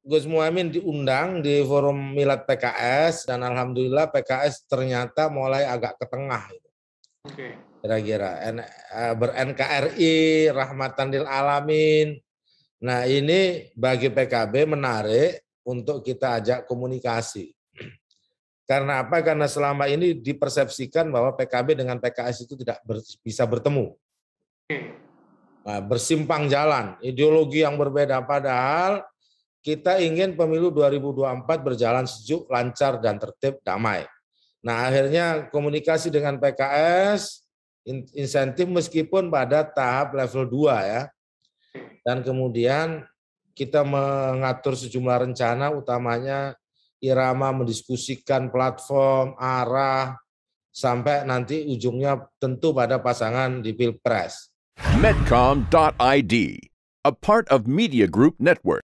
Gus Muhaimin diundang di forum Milad PKS dan alhamdulillah PKS ternyata mulai agak ke tengah. Gitu. Oke. Kira-kira eh, ber NKRI rahmatan lil alamin. Nah, ini bagi PKB menarik untuk kita ajak komunikasi. Karena apa? Karena selama ini dipersepsikan bahwa PKB dengan PKS itu tidak ber, bisa bertemu. Nah, bersimpang jalan, ideologi yang berbeda padahal kita ingin pemilu 2024 berjalan sejuk, lancar, dan tertib, damai. Nah akhirnya komunikasi dengan PKS, insentif meskipun pada tahap level 2 ya. Dan kemudian kita mengatur sejumlah rencana utamanya irama mendiskusikan platform, arah, sampai nanti ujungnya tentu pada pasangan di Pilpres. Medcom.id, a part of Media Group Network.